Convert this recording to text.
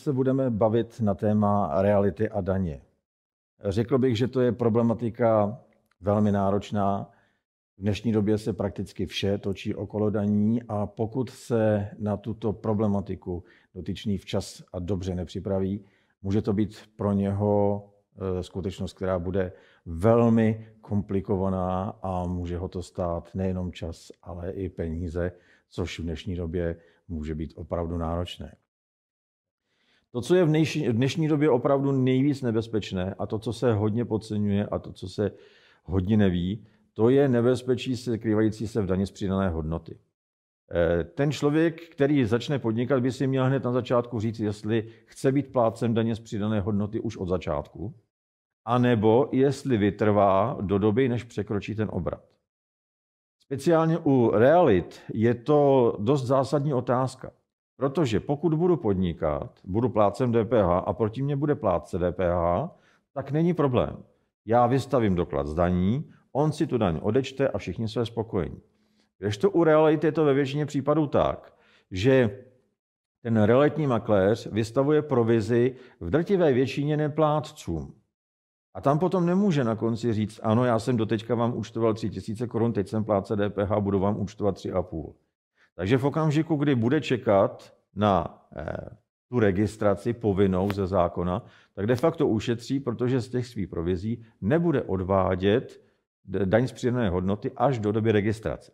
se budeme bavit na téma reality a daně. Řekl bych, že to je problematika velmi náročná. V dnešní době se prakticky vše točí okolo daní a pokud se na tuto problematiku dotyčný včas a dobře nepřipraví, může to být pro něho eh, skutečnost, která bude velmi komplikovaná a může ho to stát nejenom čas, ale i peníze, což v dnešní době může být opravdu náročné. To, co je v dnešní, v dnešní době opravdu nejvíc nebezpečné a to, co se hodně podceňuje a to, co se hodně neví, to je nebezpečí skrývající se v daně z přidané hodnoty. Eh, ten člověk, který začne podnikat, by si měl hned na začátku říct, jestli chce být plátcem daně z přidané hodnoty už od začátku, anebo jestli vytrvá do doby, než překročí ten obrat. Speciálně u realit je to dost zásadní otázka. Protože pokud budu podnikat, budu plátcem DPH a proti mě bude plátce DPH, tak není problém. Já vystavím doklad z daní, on si tu daň odečte a všichni jsme spokojení. Když to u reality je to ve většině případů tak, že ten realitní makléř vystavuje provizi v drtivé většině neplátcům. A tam potom nemůže na konci říct, ano, já jsem doteďka vám účtoval 3 tisíce korun, teď jsem pláce DPH, budu vám účtovat 3,5. Takže v okamžiku, kdy bude čekat na eh, tu registraci povinnou ze zákona, tak de facto ušetří, protože z těch svých provizí nebude odvádět daň z přidané hodnoty až do doby registrace.